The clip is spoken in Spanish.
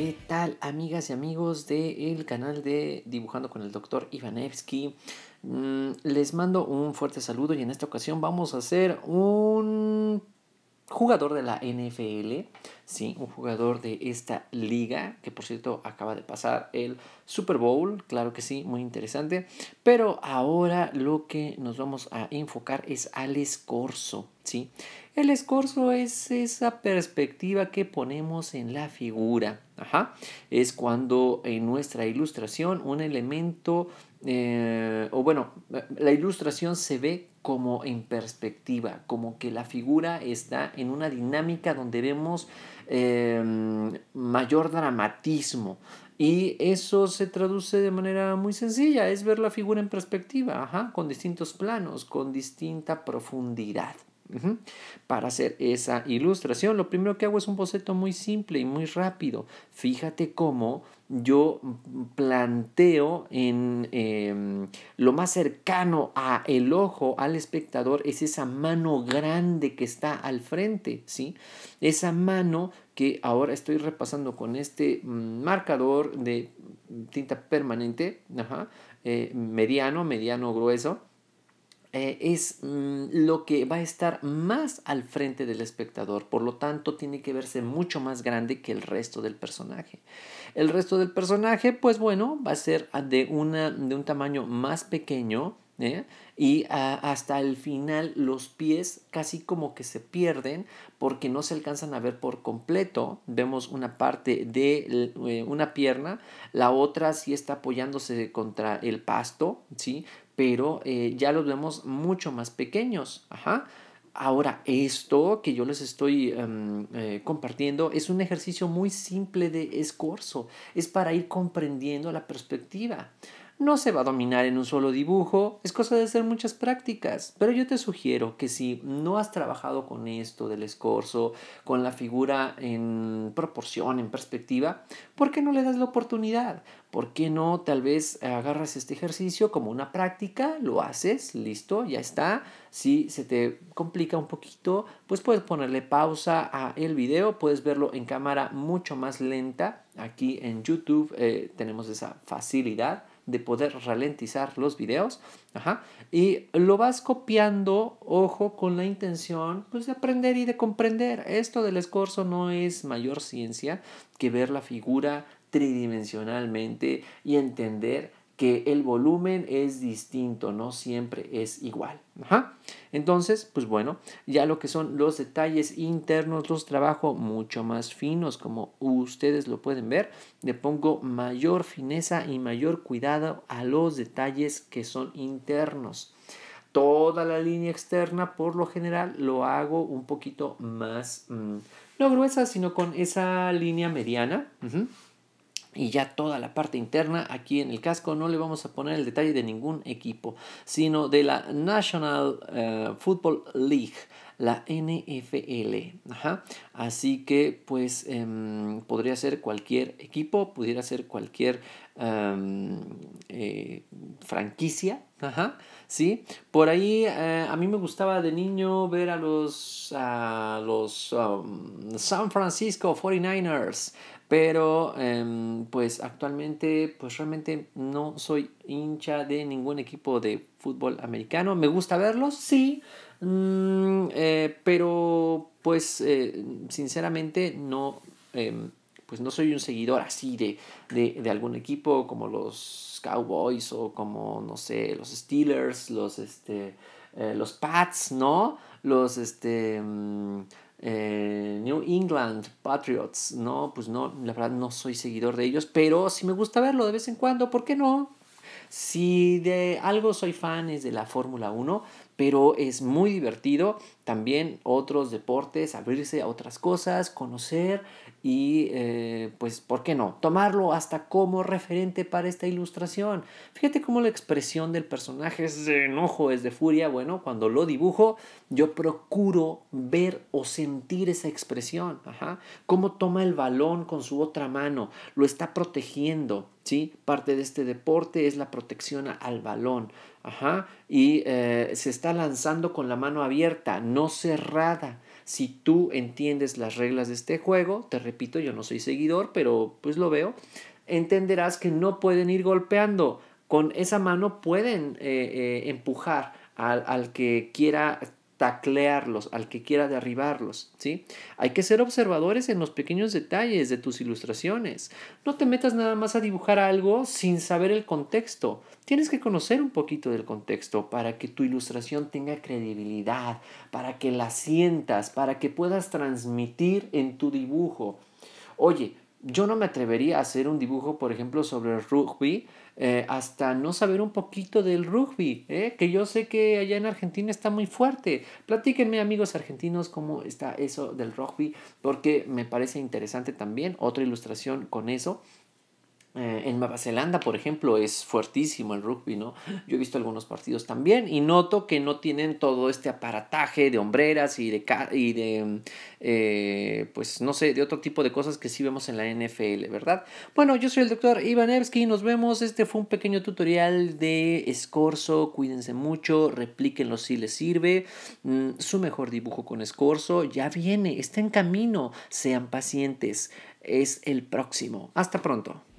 ¿Qué tal amigas y amigos del canal de Dibujando con el Dr. Ivanevsky? Mm, les mando un fuerte saludo y en esta ocasión vamos a hacer un jugador de la NFL, sí, un jugador de esta liga, que por cierto acaba de pasar el Super Bowl, claro que sí, muy interesante, pero ahora lo que nos vamos a enfocar es Alex Corso. ¿sí? El escorzo es esa perspectiva que ponemos en la figura. Es cuando en nuestra ilustración un elemento, eh, o bueno, la ilustración se ve como en perspectiva, como que la figura está en una dinámica donde vemos em, mayor dramatismo. Y eso se traduce de manera muy sencilla, es ver la figura en perspectiva, con distintos planos, con distinta profundidad. Para hacer esa ilustración, lo primero que hago es un boceto muy simple y muy rápido. Fíjate cómo yo planteo en em, lo más cercano a el ojo al espectador es esa mano grande que está al frente, ¿sí? Esa mano que ahora estoy repasando con este mm, marcador de tinta permanente, eh, mediano, mediano grueso eh, es mm, lo que va a estar más al frente del espectador, por lo tanto tiene que verse mucho más grande que el resto del personaje. El resto del personaje, pues bueno, va a ser de, una, de un tamaño más pequeño ¿eh? y ah, hasta el final los pies casi como que se pierden porque no se alcanzan a ver por completo. Vemos una parte de eh, una pierna, la otra sí está apoyándose contra el pasto, ¿sí? pero eh, ya los vemos mucho más pequeños. Ahora, esto que yo les estoy em, eh, compartiendo es un ejercicio muy simple de escorzo, es para ir comprendiendo la perspectiva. No se va a dominar en un solo dibujo, es cosa de hacer muchas prácticas, pero yo te sugiero que si no has trabajado con esto del escorzo, con la figura en proporción, en perspectiva, ¿por qué no le das la oportunidad? ¿Por qué no tal vez agarras este ejercicio como una práctica, lo haces, listo, ya está? Si se te complica un poquito, pues puedes ponerle pausa a el video, puedes verlo en cámara mucho más lenta. Aquí en YouTube eh, tenemos esa facilidad de poder ralentizar los videos. Y lo vas copiando, ojo, con la intención pues, de aprender y de comprender. Esto del escorzo no es mayor ciencia que ver la figura tridimensionalmente y entender que el volumen es distinto, no siempre es igual. Entonces, pues bueno, ya lo que son los detalles internos los trabajo mucho más finos, como ustedes lo pueden ver. Le pongo mayor fineza y mayor cuidado a los detalles que son internos. Toda la línea externa, por lo general, lo hago un poquito más, mm, no gruesa, sino con esa línea mediana y ya toda la parte interna aquí en el casco no le vamos a poner el detalle de ningún equipo sino de la National eh, Football League la NFL así que pues em, podría ser cualquier equipo pudiera ser cualquier em, eh, franquicia sí por ahí eh, a mí me gustaba de niño ver a los a los um, San Francisco 49ers pero em, pues actualmente pues realmente no soy hincha de ningún equipo de fútbol americano. Me gusta verlos, sí. Mm, eh, pero pues eh, sinceramente no em, pues no soy un seguidor así de, algún equipo como los Cowboys o como, no sé, los Steelers, los, este, eh, los Pats, ¿no? Los, este, mm, England Patriots. No, pues no, la verdad no soy seguidor de ellos, pero si me gusta verlo de vez en cuando, ¿por qué no? Si de algo soy fan es de la Fórmula 1, pero es muy divertido también otros deportes, abrirse a otras cosas, conocer y eh, pues, ¿por qué no? Tomarlo hasta como referente para esta ilustración. Fíjate cómo la expresión del personaje es de enojo, es de furia. Bueno, cuando lo dibujo, yo procuro ver o sentir esa expresión. Cómo toma el balón con su otra mano, lo está protegiendo Parte de este deporte es la protección al balón. Ajá. Y eh, se está lanzando con la mano abierta, no cerrada. Si tú entiendes las reglas de este juego, te repito, yo no soy seguidor, pero pues lo veo, entenderás que no pueden ir golpeando. Con esa mano pueden eh, eh, empujar al, al que quiera taclearlos, al que quiera derribarlos, ¿sí? Hay que ser observadores en los pequeños detalles de tus ilustraciones. No te metas nada más a dibujar algo sin saber el contexto. Tienes que conocer un poquito del contexto para que tu ilustración tenga credibilidad, para que la sientas, para que puedas transmitir en tu dibujo. Oye, yo no me atrevería a hacer un dibujo, por ejemplo, sobre el rugby, eh, hasta no saber un poquito del rugby, ¿eh? que yo sé que allá en Argentina está muy fuerte. Platíquenme, amigos argentinos, cómo está eso del rugby, porque me parece interesante también otra ilustración con eso. Eh, en Nueva Zelanda, por ejemplo, es fuertísimo el rugby, ¿no? Yo he visto algunos partidos también y noto que no tienen todo este aparataje de hombreras y de, y de eh, pues no sé, de otro tipo de cosas que sí vemos en la NFL, ¿verdad? Bueno, yo soy el doctor Ivan Evsky, nos vemos. Este fue un pequeño tutorial de escorzo, cuídense mucho, replíquenlo si les sirve. Mm, su mejor dibujo con escorzo ya viene, está en camino, sean pacientes, es el próximo. Hasta pronto.